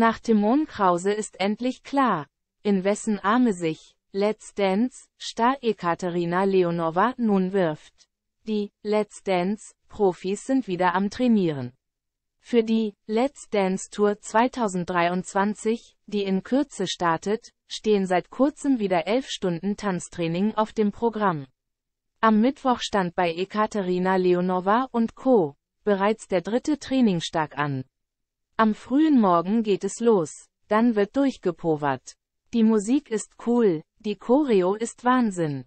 Nach Timon Krause ist endlich klar, in wessen Arme sich Let's Dance Star Ekaterina Leonova nun wirft. Die Let's Dance Profis sind wieder am Trainieren. Für die Let's Dance Tour 2023, die in Kürze startet, stehen seit kurzem wieder elf Stunden Tanztraining auf dem Programm. Am Mittwoch stand bei Ekaterina Leonova und Co. bereits der dritte Trainingstag an. Am frühen Morgen geht es los, dann wird durchgepowert. Die Musik ist cool, die Choreo ist Wahnsinn.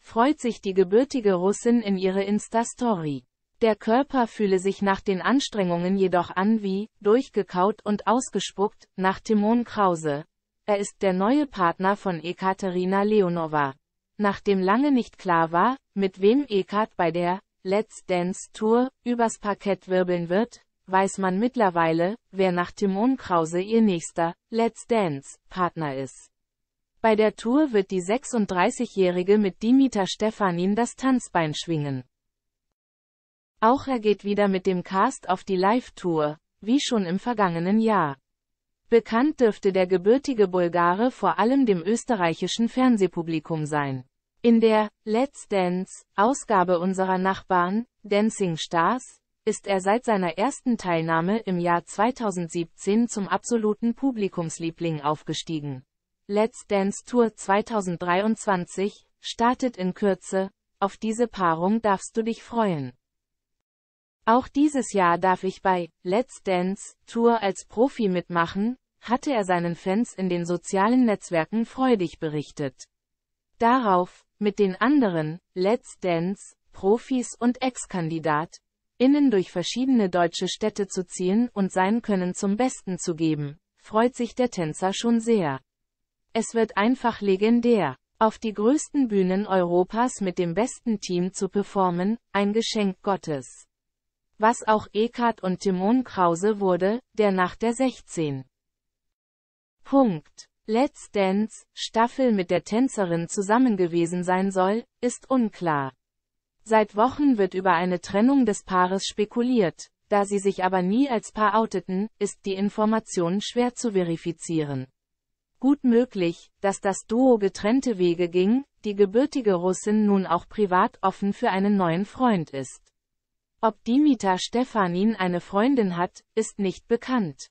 Freut sich die gebürtige Russin in ihre Insta-Story. Der Körper fühle sich nach den Anstrengungen jedoch an wie, durchgekaut und ausgespuckt, nach Timon Krause. Er ist der neue Partner von Ekaterina Leonova. Nachdem lange nicht klar war, mit wem Ekat bei der Let's Dance Tour übers Parkett wirbeln wird, weiß man mittlerweile, wer nach Timon Krause ihr nächster Let's Dance-Partner ist. Bei der Tour wird die 36-Jährige mit Dimitar Stefanin das Tanzbein schwingen. Auch er geht wieder mit dem Cast auf die Live-Tour, wie schon im vergangenen Jahr. Bekannt dürfte der gebürtige Bulgare vor allem dem österreichischen Fernsehpublikum sein. In der Let's Dance-Ausgabe unserer Nachbarn, Dancing Stars, ist er seit seiner ersten Teilnahme im Jahr 2017 zum absoluten Publikumsliebling aufgestiegen. Let's Dance Tour 2023 startet in Kürze, auf diese Paarung darfst du dich freuen. Auch dieses Jahr darf ich bei Let's Dance Tour als Profi mitmachen, hatte er seinen Fans in den sozialen Netzwerken freudig berichtet. Darauf, mit den anderen Let's Dance Profis und Ex-Kandidat, innen durch verschiedene deutsche Städte zu ziehen und sein Können zum Besten zu geben, freut sich der Tänzer schon sehr. Es wird einfach legendär, auf die größten Bühnen Europas mit dem besten Team zu performen, ein Geschenk Gottes. Was auch Eckart und Timon Krause wurde, der nach der 16. Punkt. Let's Dance Staffel mit der Tänzerin zusammen gewesen sein soll, ist unklar. Seit Wochen wird über eine Trennung des Paares spekuliert. Da sie sich aber nie als Paar outeten, ist die Information schwer zu verifizieren. Gut möglich, dass das Duo getrennte Wege ging, die gebürtige Russin nun auch privat offen für einen neuen Freund ist. Ob Dimitar Stefanin eine Freundin hat, ist nicht bekannt.